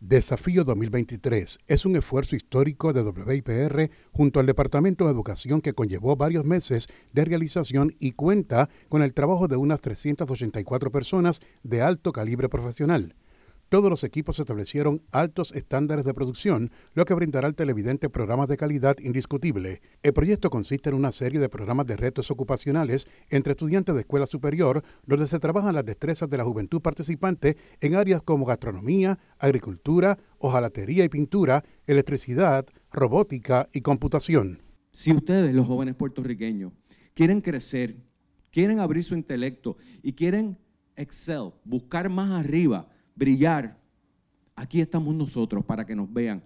Desafío 2023 es un esfuerzo histórico de WIPR junto al Departamento de Educación que conllevó varios meses de realización y cuenta con el trabajo de unas 384 personas de alto calibre profesional todos los equipos establecieron altos estándares de producción, lo que brindará al televidente programas de calidad indiscutible. El proyecto consiste en una serie de programas de retos ocupacionales entre estudiantes de escuela superior, donde se trabajan las destrezas de la juventud participante en áreas como gastronomía, agricultura, ojalatería y pintura, electricidad, robótica y computación. Si ustedes, los jóvenes puertorriqueños, quieren crecer, quieren abrir su intelecto y quieren excel, buscar más arriba, brillar, aquí estamos nosotros para que nos vean.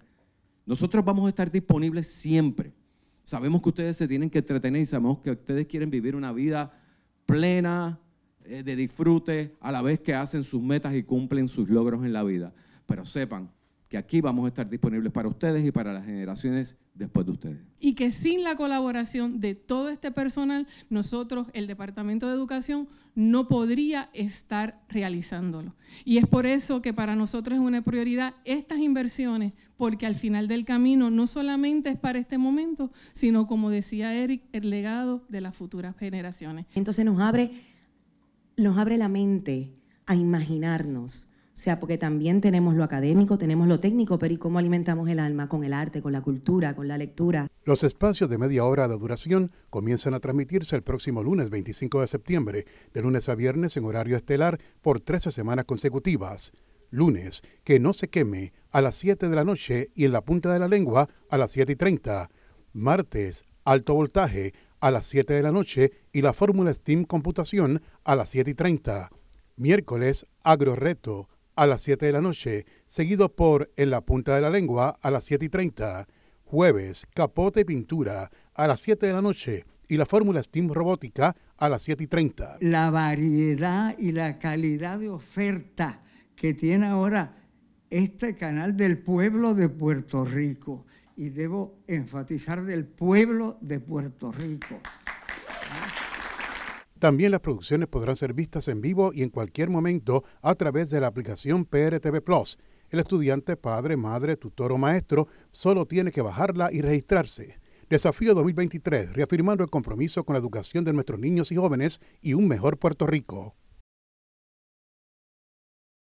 Nosotros vamos a estar disponibles siempre. Sabemos que ustedes se tienen que entretener y sabemos que ustedes quieren vivir una vida plena eh, de disfrute a la vez que hacen sus metas y cumplen sus logros en la vida. Pero sepan que aquí vamos a estar disponibles para ustedes y para las generaciones después de ustedes. Y que sin la colaboración de todo este personal, nosotros, el Departamento de Educación, no podría estar realizándolo. Y es por eso que para nosotros es una prioridad estas inversiones, porque al final del camino no solamente es para este momento, sino como decía Eric, el legado de las futuras generaciones. Entonces nos abre, nos abre la mente a imaginarnos o sea, porque también tenemos lo académico, tenemos lo técnico, pero ¿y cómo alimentamos el alma? Con el arte, con la cultura, con la lectura. Los espacios de media hora de duración comienzan a transmitirse el próximo lunes 25 de septiembre, de lunes a viernes en horario estelar por 13 semanas consecutivas. Lunes, que no se queme, a las 7 de la noche y en la punta de la lengua a las 7 y 30. Martes, alto voltaje, a las 7 de la noche y la fórmula Steam Computación a las 7 y 30. Miércoles, agro reto a las 7 de la noche, seguido por En la punta de la lengua a las 7 y 30. Jueves, Capote y Pintura a las 7 de la noche y la fórmula Steam Robótica a las 7 y 30. La variedad y la calidad de oferta que tiene ahora este canal del pueblo de Puerto Rico. Y debo enfatizar del pueblo de Puerto Rico. También las producciones podrán ser vistas en vivo y en cualquier momento a través de la aplicación PRTV Plus. El estudiante, padre, madre, tutor o maestro solo tiene que bajarla y registrarse. Desafío 2023, reafirmando el compromiso con la educación de nuestros niños y jóvenes y un mejor Puerto Rico.